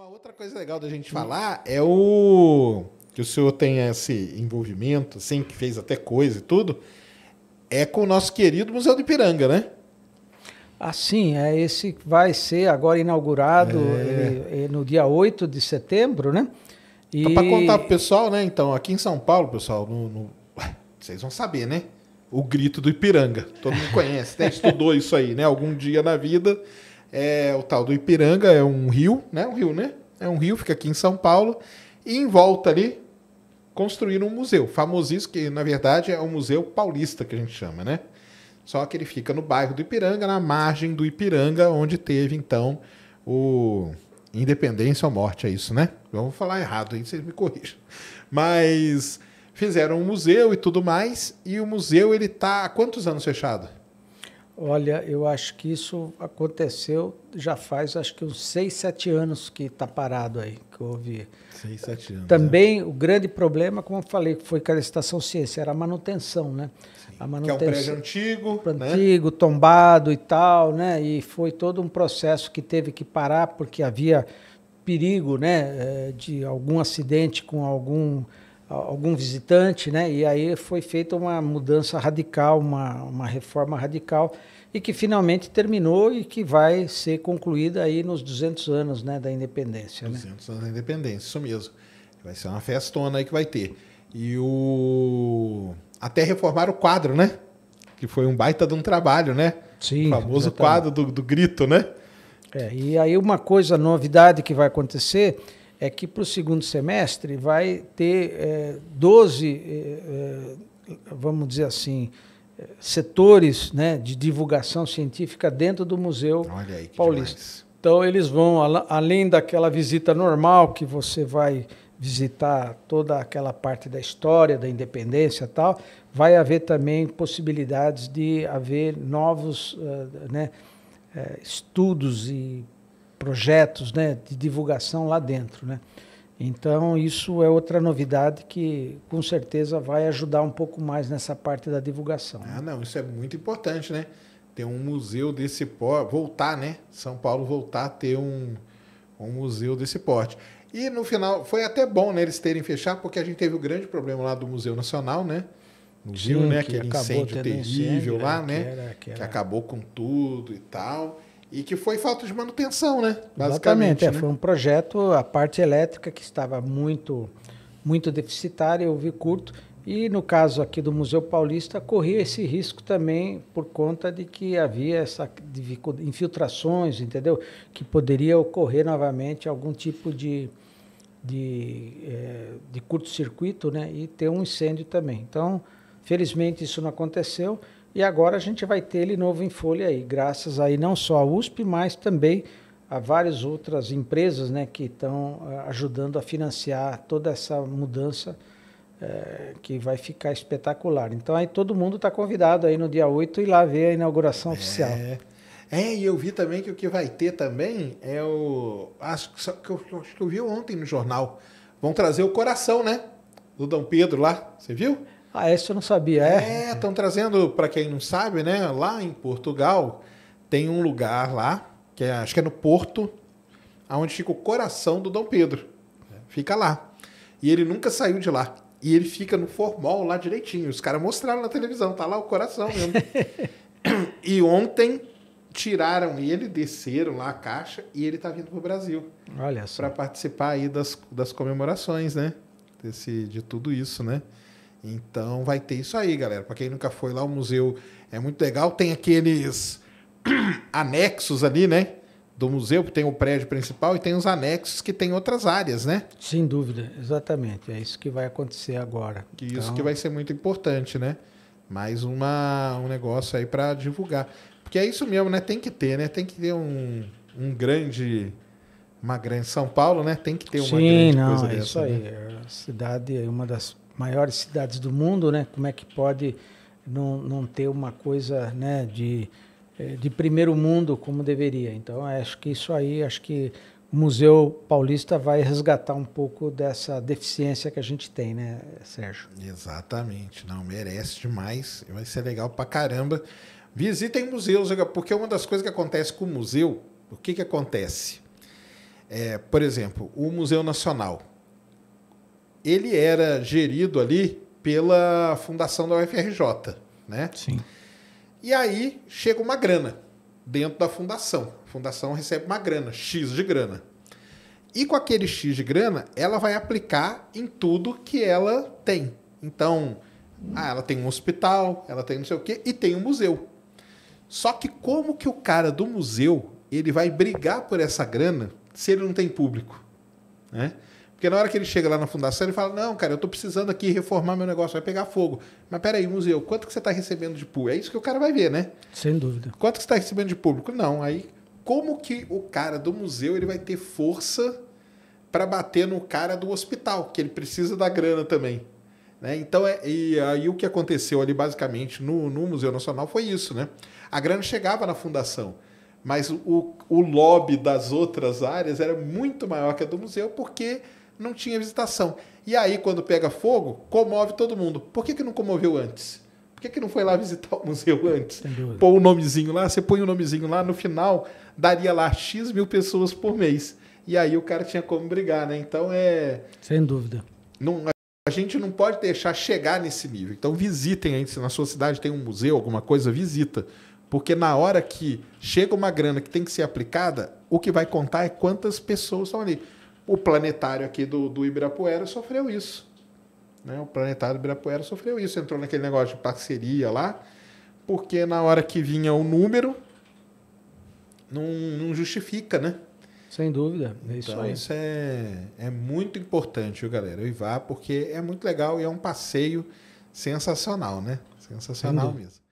Uma outra coisa legal da gente hum. falar é o que o senhor tem esse envolvimento, assim, que fez até coisa e tudo, é com o nosso querido Museu do Ipiranga, né? Assim, é esse vai ser agora inaugurado é. Eh, eh, no dia 8 de setembro, né? E... Então, para contar pro pessoal, né? Então, aqui em São Paulo, pessoal, no, no... vocês vão saber, né? O grito do Ipiranga. Todo mundo conhece, né? Estudou isso aí, né? Algum dia na vida é o tal do Ipiranga, é um rio, né? Um rio, né? É um rio, fica aqui em São Paulo. E em volta ali construíram um museu, famosíssimo, que na verdade é o Museu Paulista, que a gente chama, né? Só que ele fica no bairro do Ipiranga, na margem do Ipiranga, onde teve então o Independência ou Morte, é isso, né? Vamos falar errado aí, vocês me corrijam. Mas fizeram um museu e tudo mais, e o museu ele tá há quantos anos fechado? Olha, eu acho que isso aconteceu já faz acho que uns 6, 7 anos que está parado aí, que ouvi. 6, 7 anos. Também é. o grande problema, como eu falei, foi que a estação ciência, era a manutenção, né? Sim, a manutenção, que é um prédio antigo. Né? Antigo, tombado e tal, né? E foi todo um processo que teve que parar porque havia perigo, né? Eh, de algum acidente com algum algum visitante, né? E aí foi feita uma mudança radical, uma, uma reforma radical e que finalmente terminou e que vai ser concluída aí nos 200 anos, né, da independência, 200 né? anos da independência, isso mesmo. Vai ser uma festona aí que vai ter. E o até reformar o quadro, né? Que foi um baita de um trabalho, né? Sim. O famoso exatamente. quadro do, do grito, né? É, e aí uma coisa, novidade que vai acontecer é que para o segundo semestre vai ter é, 12, é, é, vamos dizer assim, é, setores né, de divulgação científica dentro do Museu aí, Paulista. Demais. Então, eles vão, além daquela visita normal, que você vai visitar toda aquela parte da história, da independência e tal, vai haver também possibilidades de haver novos eh, né, eh, estudos e projetos né, de divulgação lá dentro. Né? Então, isso é outra novidade que com certeza vai ajudar um pouco mais nessa parte da divulgação. Ah, não, isso é muito importante, né? Ter um museu desse porte, voltar, né? São Paulo voltar a ter um, um museu desse porte. E no final, foi até bom né, eles terem fechado, porque a gente teve o um grande problema lá do Museu Nacional, né? No Sim, né? Aquele incêndio terrível incêndio, né, lá, né? Que, era, que, era. que acabou com tudo e tal. E que foi falta de manutenção, né? Basicamente. É, né? foi um projeto, a parte elétrica que estava muito, muito deficitária, eu vi curto. E no caso aqui do Museu Paulista, corria esse risco também por conta de que havia essa infiltrações, entendeu? Que poderia ocorrer novamente algum tipo de, de, é, de curto-circuito né? e ter um incêndio também. Então, felizmente isso não aconteceu. E agora a gente vai ter ele novo em folha aí, graças aí não só à USP, mas também a várias outras empresas né, que estão eh, ajudando a financiar toda essa mudança é, que vai ficar espetacular. Então aí todo mundo está convidado aí no dia 8 e lá ver a inauguração é. oficial. É, e eu vi também que o que vai ter também é o. Acho que eu, acho que eu vi ontem no jornal. Vão trazer o coração, né? Do Dom Pedro lá. Você viu? Ah, essa eu não sabia. É, estão é, trazendo, para quem não sabe, né? Lá em Portugal tem um lugar lá, que é, acho que é no Porto, aonde fica o coração do Dom Pedro. Fica lá. E ele nunca saiu de lá. E ele fica no formol lá direitinho. Os caras mostraram na televisão, tá lá o coração mesmo. e ontem tiraram ele, desceram lá a caixa e ele tá vindo pro Brasil. Olha só. Para participar aí das, das comemorações, né? Desse, de tudo isso, né? Então vai ter isso aí, galera. Para quem nunca foi lá, o museu é muito legal. Tem aqueles anexos ali, né? Do museu, tem o prédio principal e tem os anexos que tem outras áreas, né? Sem dúvida, exatamente. É isso que vai acontecer agora. Que então... Isso que vai ser muito importante, né? Mais uma, um negócio aí para divulgar. Porque é isso mesmo, né? Tem que ter, né? Tem que ter um, um grande uma grande São Paulo, né? Tem que ter uma Sim, grande não, coisa é dessa. Isso aí. Né? A cidade é uma das maiores cidades do mundo, né? Como é que pode não, não ter uma coisa, né, de, eh, de primeiro mundo como deveria? Então, acho que isso aí, acho que o Museu Paulista vai resgatar um pouco dessa deficiência que a gente tem, né, Sérgio? Exatamente, não merece demais, vai ser legal pra caramba. Visitem museus, porque uma das coisas que acontece com o museu, o que que acontece? É, por exemplo, o Museu Nacional, ele era gerido ali pela fundação da UFRJ, né? Sim. E aí chega uma grana dentro da fundação. A fundação recebe uma grana, X de grana. E com aquele X de grana, ela vai aplicar em tudo que ela tem. Então, ah, ela tem um hospital, ela tem não sei o quê, e tem um museu. Só que como que o cara do museu ele vai brigar por essa grana se ele não tem público? Né? Porque na hora que ele chega lá na fundação, ele fala: Não, cara, eu tô precisando aqui reformar meu negócio, vai pegar fogo. Mas peraí, museu, quanto que você está recebendo de público? É isso que o cara vai ver, né? Sem dúvida. Quanto que você está recebendo de público? Não, aí como que o cara do museu ele vai ter força para bater no cara do hospital, que ele precisa da grana também? Né? Então, é, e aí o que aconteceu ali basicamente no, no Museu Nacional foi isso, né? A grana chegava na fundação mas o, o lobby das outras áreas era muito maior que a do museu, porque não tinha visitação. E aí, quando pega fogo, comove todo mundo. Por que, que não comoveu antes? Por que, que não foi lá visitar o museu antes? Põe o um nomezinho lá, você põe o um nomezinho lá, no final daria lá X mil pessoas por mês. E aí o cara tinha como brigar, né? Então é. Sem dúvida. Não, a gente não pode deixar chegar nesse nível. Então visitem aí, se na sua cidade tem um museu, alguma coisa, visita. Porque na hora que chega uma grana que tem que ser aplicada, o que vai contar é quantas pessoas estão ali. O planetário aqui do, do Ibirapuera sofreu isso. Né? O planetário do Ibirapuera sofreu isso. Entrou naquele negócio de parceria lá, porque na hora que vinha o número, não, não justifica, né? Sem dúvida. É isso então, aí. isso é, é muito importante, viu, galera? O IVA, porque é muito legal e é um passeio sensacional, né? Sensacional mesmo.